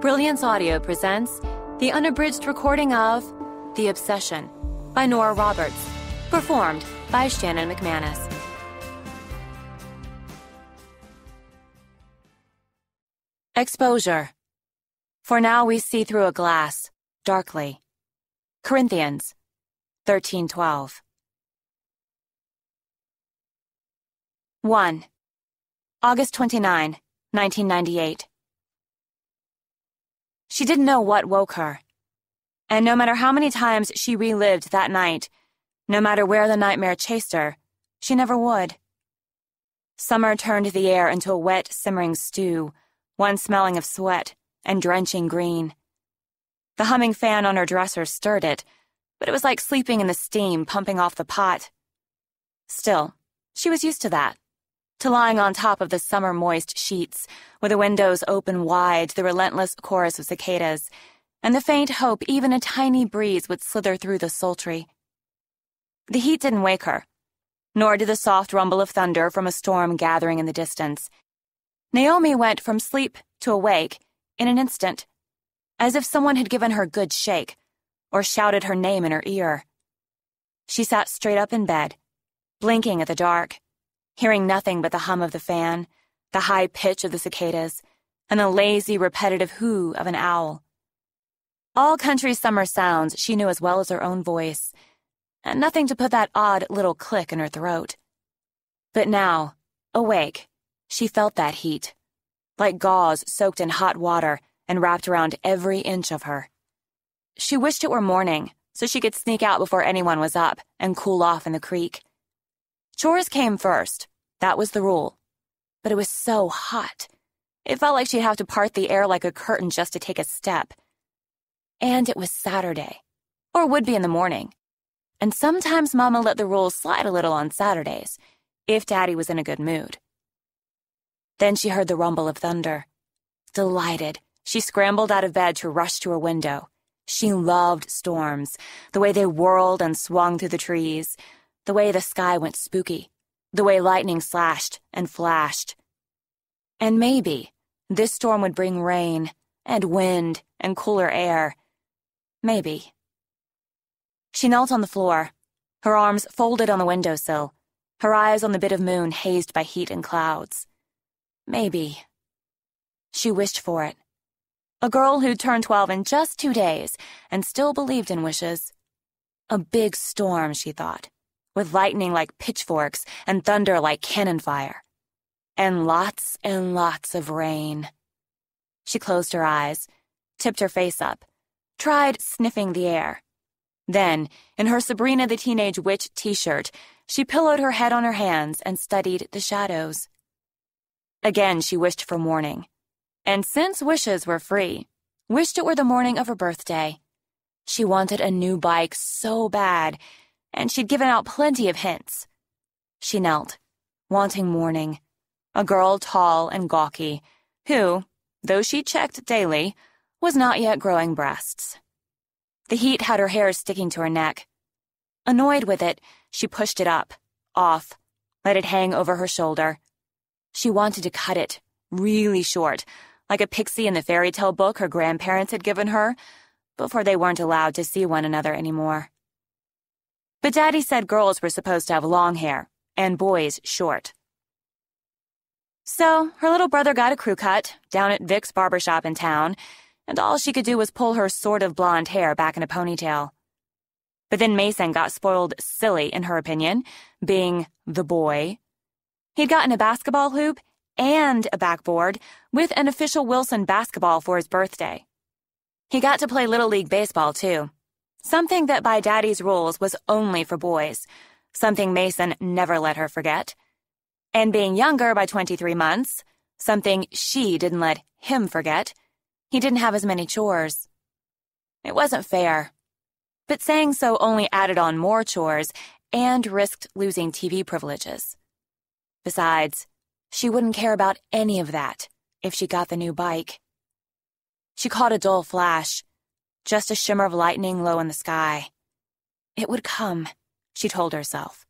Brilliance Audio presents the unabridged recording of The Obsession by Nora Roberts, performed by Shannon McManus. Exposure. For now we see through a glass, darkly. Corinthians 13:12. 1. August 29, 1998. She didn't know what woke her. And no matter how many times she relived that night, no matter where the nightmare chased her, she never would. Summer turned the air into a wet, simmering stew, one smelling of sweat and drenching green. The humming fan on her dresser stirred it, but it was like sleeping in the steam pumping off the pot. Still, she was used to that to lying on top of the summer moist sheets, with the windows open wide to the relentless chorus of cicadas, and the faint hope even a tiny breeze would slither through the sultry. The heat didn't wake her, nor did the soft rumble of thunder from a storm gathering in the distance. Naomi went from sleep to awake in an instant, as if someone had given her a good shake or shouted her name in her ear. She sat straight up in bed, blinking at the dark hearing nothing but the hum of the fan, the high pitch of the cicadas, and the lazy, repetitive hoo of an owl. All country summer sounds she knew as well as her own voice, and nothing to put that odd little click in her throat. But now, awake, she felt that heat, like gauze soaked in hot water and wrapped around every inch of her. She wished it were morning so she could sneak out before anyone was up and cool off in the creek. Chores came first, that was the rule. But it was so hot. It felt like she'd have to part the air like a curtain just to take a step. And it was Saturday, or would be in the morning. And sometimes Mama let the rules slide a little on Saturdays, if Daddy was in a good mood. Then she heard the rumble of thunder. Delighted, she scrambled out of bed to rush to her window. She loved storms, the way they whirled and swung through the trees, the way the sky went spooky the way lightning slashed and flashed. And maybe this storm would bring rain and wind and cooler air. Maybe. She knelt on the floor, her arms folded on the windowsill, her eyes on the bit of moon hazed by heat and clouds. Maybe. She wished for it. A girl who'd turned 12 in just two days and still believed in wishes. A big storm, she thought with lightning like pitchforks and thunder like cannon fire. And lots and lots of rain. She closed her eyes, tipped her face up, tried sniffing the air. Then, in her Sabrina the Teenage Witch t shirt, she pillowed her head on her hands and studied the shadows. Again, she wished for morning. And since wishes were free, wished it were the morning of her birthday. She wanted a new bike so bad and she'd given out plenty of hints. She knelt, wanting morning, A girl tall and gawky, who, though she checked daily, was not yet growing breasts. The heat had her hair sticking to her neck. Annoyed with it, she pushed it up, off, let it hang over her shoulder. She wanted to cut it, really short, like a pixie in the fairy tale book her grandparents had given her, before they weren't allowed to see one another anymore. But Daddy said girls were supposed to have long hair, and boys short. So her little brother got a crew cut down at Vic's barbershop in town, and all she could do was pull her sort of blonde hair back in a ponytail. But then Mason got spoiled silly, in her opinion, being the boy. He'd gotten a basketball hoop and a backboard with an official Wilson basketball for his birthday. He got to play Little League Baseball, too. Something that by Daddy's rules was only for boys, something Mason never let her forget. And being younger by 23 months, something she didn't let him forget. He didn't have as many chores. It wasn't fair. But saying so only added on more chores and risked losing TV privileges. Besides, she wouldn't care about any of that if she got the new bike. She caught a dull flash just a shimmer of lightning low in the sky. It would come, she told herself.